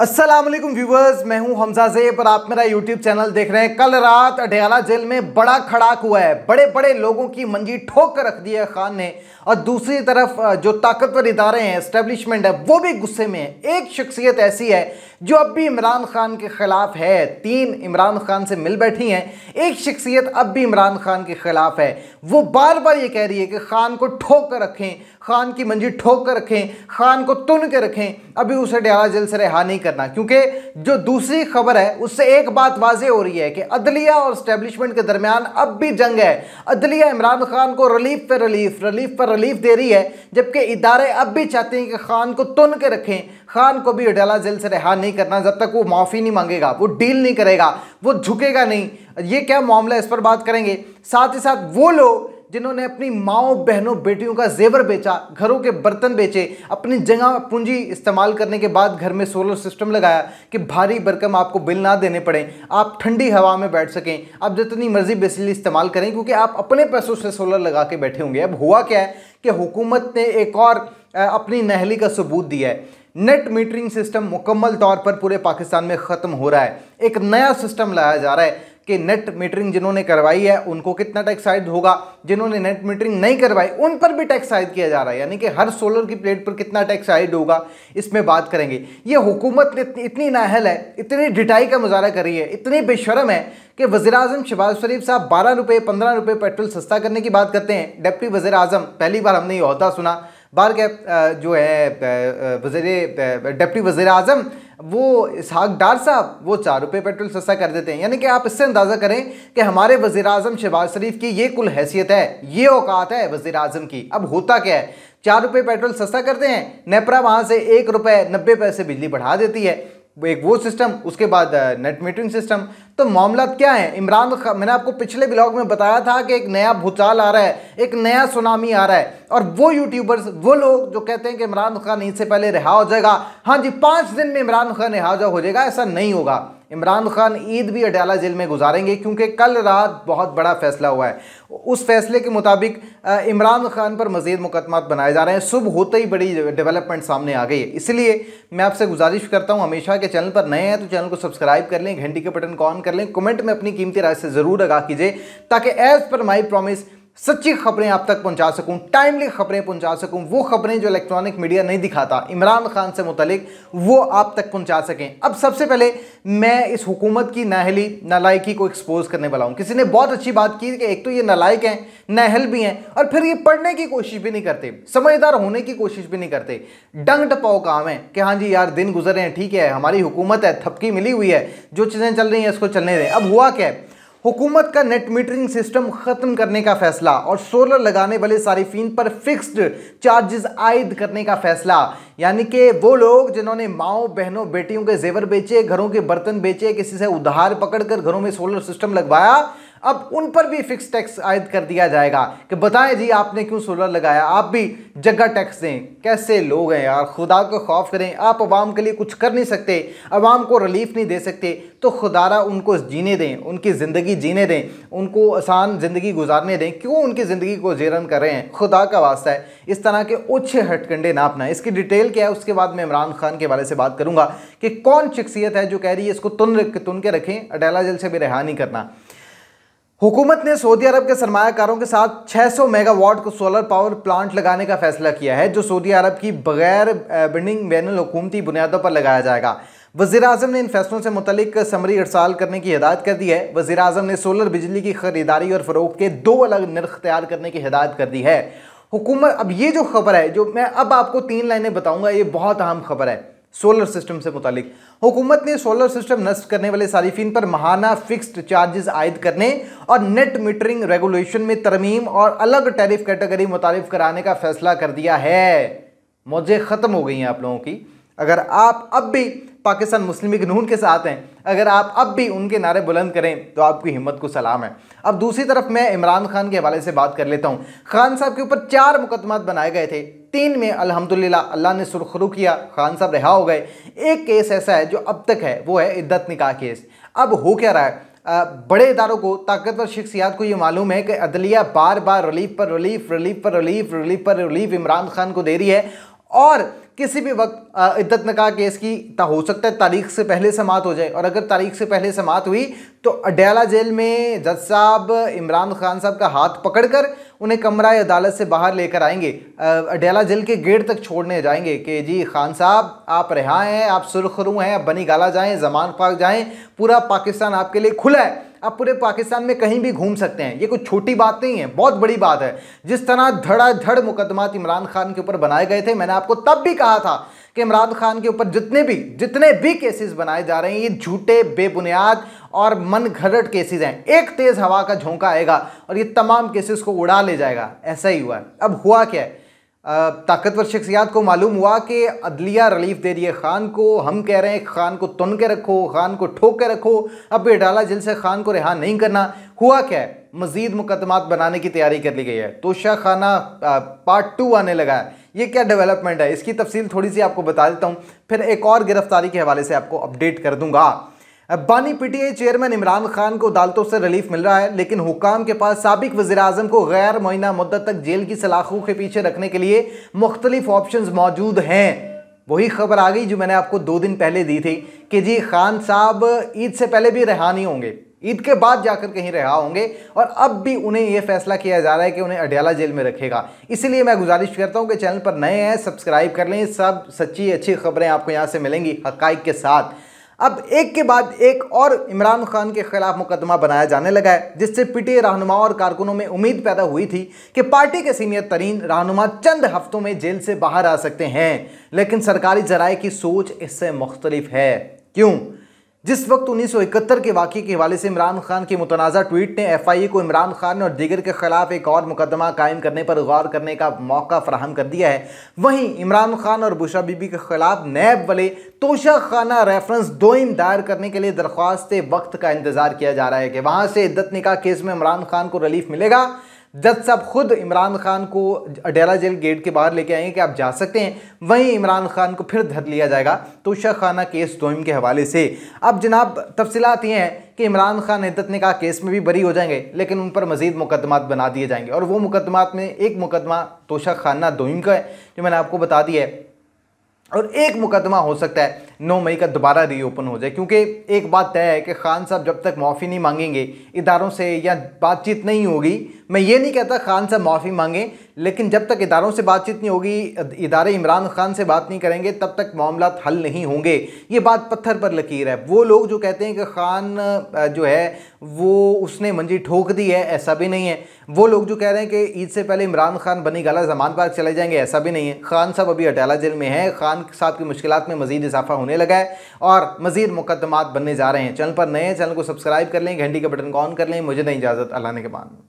Aslam viewers मैं हूं हमजा जेब और आप मेरा यूट्यूब चैनल देख रहे हैं कल रात अडयाला जेल में बड़ा खड़ाक हुआ है बड़े बड़े लोगों की मंजी ठोक कर रख दी है खान ने और दूसरी तरफ जो ताकतवर इदारे हैं इस्टेब्लिशमेंट है वो भी गुस्से में है एक शख्सियत ऐसी है जो अब भी इमरान खान के ख़िलाफ़ है तीन इमरान खान से मिल बैठी हैं एक शख्सियत अब भी इमरान खान के ख़िलाफ़ है वो बार बार ये कह रही है कि खान को ठोक कर रखें खान की मंजिल ठोक कर रखें खान को तुन के रखें अभी उसे डेरा जल से रिहा नहीं करना क्योंकि जो दूसरी खबर है उससे एक बात वाजह हो रही है कि अदलिया और इस्टेब्लिशमेंट के दरमियान अब भी जंग है अदलिया इमरान खान को रिलीफ पर रिलीफ रिलीफ पर रिलीफ दे रही है जबकि इदारे अब भी चाहते हैं कि खान को तुन के रखें खान को भी अडाला जेल से रिहा नहीं करना जब तक वो माफ़ी नहीं मांगेगा वो डील नहीं करेगा वो झुकेगा नहीं ये क्या मामला है इस पर बात करेंगे साथ ही साथ वो लोग जिन्होंने अपनी माओ बहनों बेटियों का जेवर बेचा घरों के बर्तन बेचे अपनी जगह पूंजी इस्तेमाल करने के बाद घर में सोलर सिस्टम लगाया कि भारी बरकम आपको बिल ना देने पड़े आप ठंडी हवा में बैठ सकें आप जितनी मर्जी बिजली इस्तेमाल करें क्योंकि आप अपने पैसों से सोलर लगा के बैठे होंगे अब हुआ क्या है कि हुकूमत ने एक और अपनी नहली का सबूत दिया है नेट मीटरिंग सिस्टम मुकम्मल तौर पर पूरे पाकिस्तान में ख़त्म हो रहा है एक नया सिस्टम लाया जा रहा है कि नेट मीटरिंग जिन्होंने करवाई है उनको कितना टैक्स आयद होगा जिन्होंने नेट मीटरिंग नहीं करवाई उन पर भी टैक्स आयद किया जा रहा है यानी कि हर सोलर की प्लेट पर कितना टैक्स आयद होगा इसमें बात करेंगे ये हुकूमत इतनी नाहल है इतनी ढिटाई का मुजाहरा कर रही है इतनी बेशरम है कि वजी अजम शहबाज शरीफ साहब बारह रुपये पंद्रह रुपये पेट्रोल सस्ता करने की बात करते हैं डेप्टी वजी अजम पहली बार हमने ये अहदा सुना बार के जो है वजी डेप्टी वजी अजम वो इसहाक डार साहब वो चार रुपये पेट्रोल सस्ता कर देते हैं यानी कि आप इससे अंदाज़ा करें कि हमारे वज़ी अजम शहबाज शरीफ की ये कुल हैसियत है ये औकात है वज़ी अजम की अब होता क्या है चार रुपये पेट्रोल सस्ता करते हैं नेपरा वहाँ से एक रुपये नब्बे पैसे बिजली बढ़ा देती है एक वो सिस्टम उसके बाद नेट मीटिंग सिस्टम तो मामला क्या है इमरान खान मैंने आपको पिछले ब्लॉग में बताया था कि एक नया भूचाल आ रहा है एक नया सुनामी आ रहा है और वो यूट्यूबर्स वो लोग जो कहते हैं कि इमरान खान इससे पहले रिहा हो जाएगा हाँ जी पाँच दिन में इमरान खान रिहा हो जाएगा ऐसा नहीं होगा इमरान खान ईद भी अडयाला जेल में गुजारेंगे क्योंकि कल रात बहुत बड़ा फैसला हुआ है उस फैसले के मुताबिक इमरान खान पर मजीद मुकदमा बनाए जा रहे हैं सुबह होते ही बड़ी डेवलपमेंट सामने आ गई है इसलिए मैं आपसे गुजारिश करता हूँ हमेशा के चैनल पर नए हैं तो चैनल को सब्सक्राइब कर लें घंटी के बटन को ऑन कर लें कमेंट में अपनी कीमती राय से ज़रूर आगा कीजिए ताकि एज़ पर माई प्रॉमिस सच्ची खबरें आप तक पहुंचा सकूं टाइमली खबरें पहुंचा सकूं वो खबरें जो इलेक्ट्रॉनिक मीडिया नहीं दिखाता इमरान खान से मुतलिक वो आप तक पहुंचा सकें अब सबसे पहले मैं इस हुकूमत की नाहली नालायकी को एक्सपोज करने वाला हूं किसी ने बहुत अच्छी बात की कि एक तो ये नालायक हैं नाहल भी हैं और फिर ये पढ़ने की कोशिश भी नहीं करते समझदार होने की कोशिश भी नहीं करते डंग टपाओ काम है कि हाँ जी यार दिन गुजर रहे हैं ठीक है हमारी हुकूमत है थपकी मिली हुई है जो चीज़ें चल रही हैं इसको चलने दें अब हुआ क्या है हुकूमत का नेट मीटरिंग सिस्टम ख़त्म करने का फैसला और सोलर लगाने वाले सार्फिन पर फिक्स्ड चार्जेस आयद करने का फैसला यानी कि वो लोग जिन्होंने माओ बहनों बेटियों के जेवर बेचे घरों के बर्तन बेचे किसी से उधार पकड़कर घरों में सोलर सिस्टम लगवाया अब उन पर भी फिक्स टैक्स आयद कर दिया जाएगा कि बताएं जी आपने क्यों सोलर लगाया आप भी जगह टैक्स दें कैसे लोग हैं यार खुदा को खौफ करें आप आवाम के लिए कुछ कर नहीं सकते आवाम को रिलीफ नहीं दे सकते तो खुदारा उनको जीने दें उनकी ज़िंदगी जीने दें उनको आसान ज़िंदगी गुजारने दें क्यों उनकी ज़िंदगी को जेरन कर रहे हैं खुदा का वास्ता है इस तरह के उच्छे हटकंडे ना अपना इसकी डिटेल क्या है उसके बाद मैं इमरान खान के बारे से बात करूँगा कि कौन शख्सियत है जो कह रही है इसको तुन तुन के रखें अडेला जेल से भी रिहा नहीं करना हुकूमत ने सऊदी अरब के सरमाकारों के साथ 600 मेगावाट को सोलर पावर प्लांट लगाने का फैसला किया है जो सऊदी अरब की बगैर बिल्डिंग बैन हुकूमती बुनियादों पर लगाया जाएगा वजी अजम ने इन फैसलों से मुतलिक समरी इरसाल करने की हिदायत कर दी है वजी अजम ने सोलर बिजली की खरीदारी और फरोख के दो अलग नर्ख तैयार करने की हिदायत कर दी है हुकूमत अब ये जो खबर है जो मैं अब आपको तीन लाइनें बताऊँगा ये बहुत अहम खबर है सोलर सिस्टम से मुतालिक हुकूमत ने सोलर सिस्टम नष्ट करने वाले सारिफिन पर महाना फिक्स्ड चार्जेस आयद करने और नेट मीटरिंग रेगुलेशन में तरमीम और अलग टैरिफ कैटेगरी मुतारफ कराने का फैसला कर दिया है मौजें ख़त्म हो गई हैं आप लोगों की अगर आप अब भी पाकिस्तान मुस्लिम लीग नून के साथ हैं अगर आप अब भी उनके नारे बुलंद करें तो आपकी हिम्मत को सलाम है अब दूसरी तरफ मैं इमरान खान के हवाले से बात कर लेता हूँ खान साहब के ऊपर चार मुकदमा बनाए गए थे तीन में अल्हम्दुलिल्लाह अल्लाह ने सुरखरू किया खान साहब रिहा हो गए एक केस ऐसा है जो अब तक है वो है इद्दत निकाह केस अब हो क्या रहा है आ, बड़े इदारों को ताकतवर शख्सियात को ये मालूम है कि अदलिया बार बार रिलीफ पर रिलीफ रिलीफ पर रिलीफ रिलीफ पर रिलीफ इमरान खान को दे रही है और किसी भी वक्त इद्दत नका केस की हो सकता है तारीख से पहले समात हो जाए और अगर तारीख से पहले समात हुई तो अड्याला जेल में जज साहब इमरान खान साहब का हाथ पकड़कर उन्हें कमरा अदालत से बाहर लेकर आएंगे अड्याला जेल के गेट तक छोड़ने जाएंगे कि जी खान साहब आप रिहा हैं आप सुरखरू हैं आप बनी गाला जाएँ जमान पाक जाएँ पूरा पाकिस्तान आपके लिए खुला है आप पूरे पाकिस्तान में कहीं भी घूम सकते हैं ये कोई छोटी बात नहीं है बहुत बड़ी बात है जिस तरह धड़ाधड़ मुकदमात इमरान खान के ऊपर बनाए गए थे मैंने आपको तब भी कहा था कि इमरान खान के ऊपर जितने भी जितने भी केसेस बनाए जा रहे हैं ये झूठे बेबुनियाद और मन घरट केसेज़ हैं एक तेज़ हवा का झोंका आएगा और ये तमाम केसेस को उड़ा ले जाएगा ऐसा ही हुआ है अब हुआ क्या है ताकतवर शख्सियात को मालूम हुआ कि अदलिया रिलीफ दे रही है ख़ान को हम कह रहे हैं ख़ान को तुन के रखो ख़ान को ठोक के रखो अब बेडाला जल से ख़ान को रिहा नहीं करना हुआ क्या है मज़ीद मुकदमात बनाने की तैयारी कर ली गई है तोशा खाना पार्ट टू आने लगा है ये क्या डेवलपमेंट है इसकी तफसील थोड़ी सी आपको बता देता हूँ फिर एक और गिरफ्तारी के हवाले से आपको अपडेट कर दूँगा बानी पीटीए चेयरमैन इमरान खान को अदालतों से रिलीफ मिल रहा है लेकिन हुकाम के पास सबक वजी अजम को गैर मुइना मुद्दत तक जेल की सलाखों के पीछे रखने के लिए मुख्तलिफ ऑप्शन मौजूद हैं वही खबर आ गई जो मैंने आपको दो दिन पहले दी थी कि जी खान साहब ईद से पहले भी नहीं होंगे ईद के बाद जाकर कहीं रहा होंगे और अब भी उन्हें यह फैसला किया जा रहा है कि उन्हें अडियाला जेल में रखेगा इसीलिए मैं गुजारिश करता हूँ कि चैनल पर नए हैं सब्सक्राइब कर लें सब सच्ची अच्छी खबरें आपको यहाँ से मिलेंगी हकाइक के साथ अब एक के बाद एक और इमरान खान के खिलाफ मुकदमा बनाया जाने लगा है जिससे पीटीए रहनुमा और कारकुनों में उम्मीद पैदा हुई थी कि पार्टी के सीनियर तरीन रहनुमा चंद हफ्तों में जेल से बाहर आ सकते हैं लेकिन सरकारी जराए की सोच इससे मुख्तलिफ है क्यों जिस वक्त 1971 के वाक़े के हवाले से इमरान खान के मुतनाज़ा ट्वीट ने एफआईए को इमरान खान और दीगर के खिलाफ एक और मुकदमा कायम करने पर गौर करने का मौका फराहम कर दिया है वहीं इमरान खान और बुशा बीबी के खिलाफ नैब वाले तोशा खाना रेफरेंस दोम दायर करने के लिए दरख्वास्त वक्त का इंतज़ार किया जा रहा है कि वहाँ से इद्दत निकाह केस में इमरान खान को रिलीफ मिलेगा जज साहब खुद इमरान खान को अडेरा जेल गेट के बाहर लेके आएंगे कि आप जा सकते हैं वहीं इमरान खान को फिर धर लिया जाएगा तोशा खाना केस दोम के हवाले से अब जनाब तफसीत ये हैं कि इमरान खान हिदत ने कहा केस में भी बरी हो जाएंगे लेकिन उन पर मजीद मुकदमात बना दिए जाएंगे और वो मुकदमात में एक मुकदमा तोशा खाना दोइम का है जो मैंने आपको बता दिया है और एक मुकदमा हो सकता है नौ मई का दोबारा रीओपन हो जाए क्योंकि एक बात तय है कि खान साहब जब तक माफ़ी नहीं मांगेंगे इदारों से या बातचीत नहीं होगी मैं ये नहीं कहता खान साहब माफ़ी मांगें लेकिन जब तक इदारों से बातचीत नहीं होगी इदारे इमरान खान से बात नहीं करेंगे तब तक मामला हल नहीं होंगे ये बात पत्थर पर लकीर है वो लोग जो कहते हैं कि खान जो है वो उसने मंजी ठोक दी है ऐसा भी नहीं है वो लोग जो कह रहे हैं कि ईद से पहले इमरान खान बनी गला जमान पार्क चले जाएंगे ऐसा भी नहीं है खान साहब अभी अटाला जेल में है खान साहब की मुश्किल में मजीद इजाफा होने लगा है और मजीद मुकदमात बनने जा रहे हैं चैनल पर नए चैनल को सब्सक्राइब कर लें घंटी का बटन को ऑन कर लें मुझे नहीं इजाज़त अल्लाह ने के बाद